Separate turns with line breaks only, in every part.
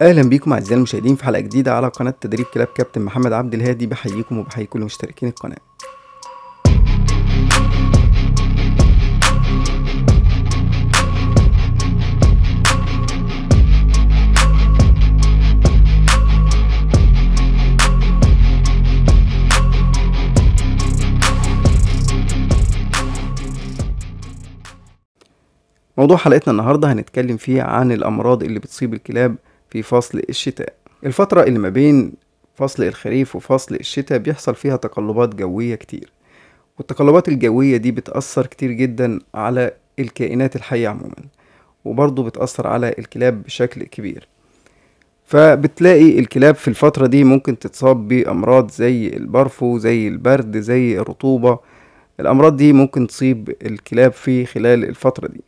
اهلا بيكم اعزائي المشاهدين في حلقه جديده على قناه تدريب كلاب كابتن محمد عبد الهادي بحييكم وبحيي كل مشتركين القناه موضوع حلقتنا النهارده هنتكلم فيه عن الامراض اللي بتصيب الكلاب في فصل الشتاء الفترة اللي ما بين فصل الخريف وفصل الشتاء بيحصل فيها تقلبات جوية كتير والتقلبات الجوية دي بتأثر كتير جدا على الكائنات الحية عموما وبرضه بتأثر على الكلاب بشكل كبير فبتلاقي الكلاب في الفترة دي ممكن تتصاب بأمراض زي البرفو زي البرد زي الرطوبة الأمراض دي ممكن تصيب الكلاب في خلال الفترة دي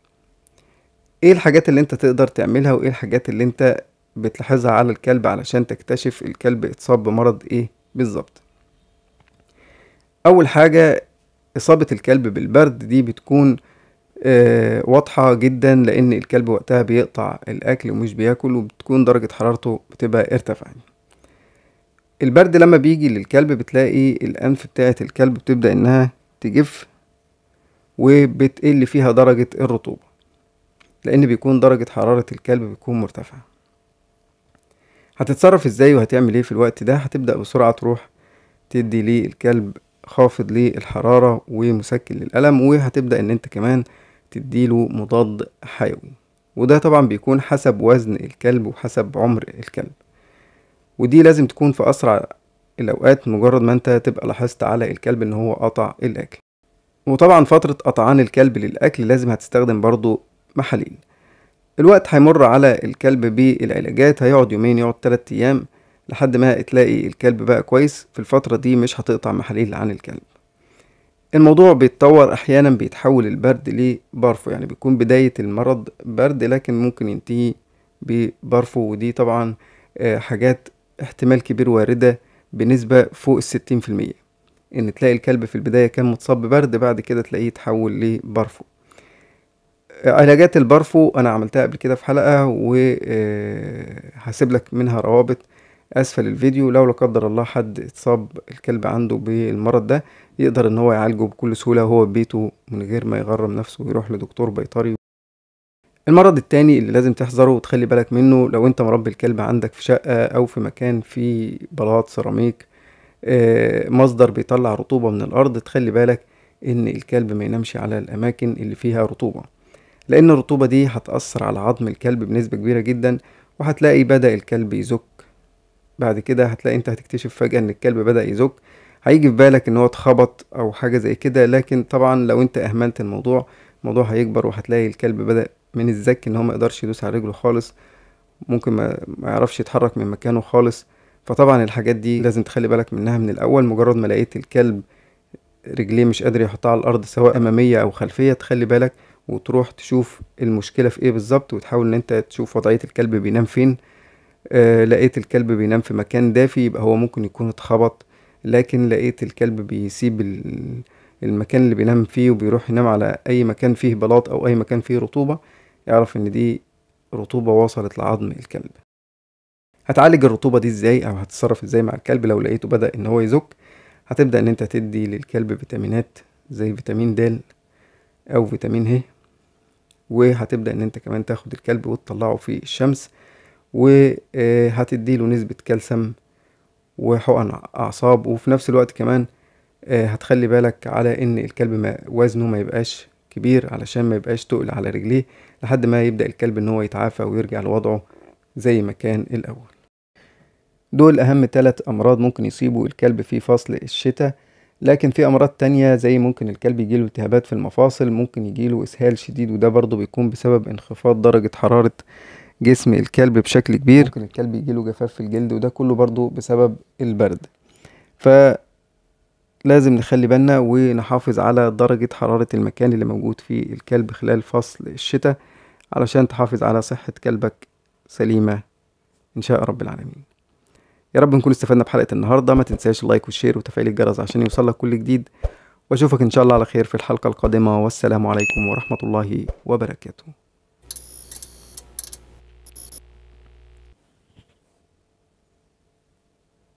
ايه الحاجات اللي انت تقدر تعملها وايه الحاجات اللي انت بتلاحظها على الكلب علشان تكتشف الكلب اتصاب بمرض ايه بالظبط اول حاجة اصابة الكلب بالبرد دي بتكون آه واضحة جدا لان الكلب وقتها بيقطع الاكل ومش بياكل وبتكون درجة حرارته بتبقى ارتفعت البرد لما بيجي للكلب بتلاقي الانف بتاعة الكلب بتبدأ انها تجف وبتقل فيها درجة الرطوبة لأن بيكون درجة حرارة الكلب بتكون مرتفعة هتتصرف ازاي وهتعمل ايه في الوقت ده هتبدأ بسرعة تروح تدي للكلب خافض للحرارة ومسكن للألم وهتبدأ ان انت كمان تديله مضاد حيوي وده طبعا بيكون حسب وزن الكلب وحسب عمر الكلب ودي لازم تكون في أسرع الأوقات مجرد ما انت تبقى لاحظت على الكلب ان هو قطع الأكل وطبعا فترة قطعان الكلب للأكل لازم هتستخدم برضو محاليل الوقت هيمر على الكلب بالعلاجات هيقعد يومين يقعد تلات أيام لحد ما تلاقي الكلب بقى كويس في الفترة دي مش هتقطع محاليل عن الكلب الموضوع بيتطور أحيانا بيتحول البرد لبرفو يعني بيكون بداية المرض برد لكن ممكن ينتهي ببرفو ودي طبعا آه، حاجات احتمال كبير واردة بنسبة فوق الستين في المية إن تلاقي الكلب في البداية كان متصاب ببرد بعد كده تلاقيه تحول لبرفو علاجات البرفو انا عملتها قبل كده في حلقه وهسيب آه، لك منها روابط اسفل الفيديو لو لا قدر الله حد اتصاب الكلب عنده بالمرض ده يقدر ان هو يعالجه بكل سهوله وهو في بيته من غير ما يغرم نفسه ويروح لدكتور بيطري المرض التاني اللي لازم تحذره وتخلي بالك منه لو انت مربي الكلب عندك في شقه او في مكان فيه بلاط سيراميك آه، مصدر بيطلع رطوبه من الارض تخلي بالك ان الكلب ما ينامش على الاماكن اللي فيها رطوبه لأن الرطوبة دي هتأثر على عظم الكلب بنسبة كبيرة جدا وهتلاقي بدأ الكلب يزك بعد كده هتلاقي انت هتكتشف فجأة ان الكلب بدأ يزك هيجي في بالك ان هو اتخبط او حاجة زي كده لكن طبعا لو انت اهملت الموضوع الموضوع هيكبر وهتلاقي الكلب بدأ من الزك ان هو ما يقدرش يدوس على رجله خالص ممكن ما يعرفش يتحرك من مكانه خالص فطبعا الحاجات دي لازم تخلي بالك منها من الاول مجرد ما لقيت الكلب رجليه مش قادر يحطها على الارض سواء اماميه او خلفيه تخلي بالك وتروح تشوف المشكلة في ايه بالظبط وتحاول ان انت تشوف وضعية الكلب بينام فين آه لقيت الكلب بينام في مكان دافي يبقى هو ممكن يكون اتخبط لكن لقيت الكلب بيسيب المكان اللي بينام فيه وبيروح ينام على اي مكان فيه بلاط او اي مكان فيه رطوبة اعرف ان دي رطوبة وصلت لعظم الكلب هتعالج الرطوبة دي ازاي او هتتصرف ازاي مع الكلب لو لقيته بدأ ان هو يزك هتبدأ ان انت تدي للكلب فيتامينات زي فيتامين د او فيتامين ه وهتبدأ ان انت كمان تاخد الكلب وتطلعه في الشمس وهتديله نسبة كلسم وحقن اعصاب وفي نفس الوقت كمان آه، هتخلي بالك على ان الكلب ما وزنه ما يبقاش كبير علشان ما يبقاش تقل على رجليه لحد ما يبدأ الكلب ان هو يتعافى ويرجع لوضعه زي ما كان الاول دول اهم ثلاث امراض ممكن يصيبوا الكلب في فصل الشتاء لكن في امراض تانية زي ممكن الكلب يجيله التهابات في المفاصل ممكن يجيله اسهال شديد وده برضه بيكون بسبب انخفاض درجة حرارة جسم الكلب بشكل كبير ممكن الكلب يجيله جفاف في الجلد وده كله برضه بسبب البرد فلازم نخلي بالنا ونحافظ على درجة حرارة المكان اللي موجود فيه الكلب خلال فصل الشتاء علشان تحافظ على صحة كلبك سليمة إن شاء رب العالمين يا رب نكون استفدنا بحلقه النهارده ما تنساش اللايك والشير وتفعيل الجرس عشان يوصلك كل جديد واشوفك ان شاء الله على خير في الحلقه القادمه والسلام عليكم ورحمه الله وبركاته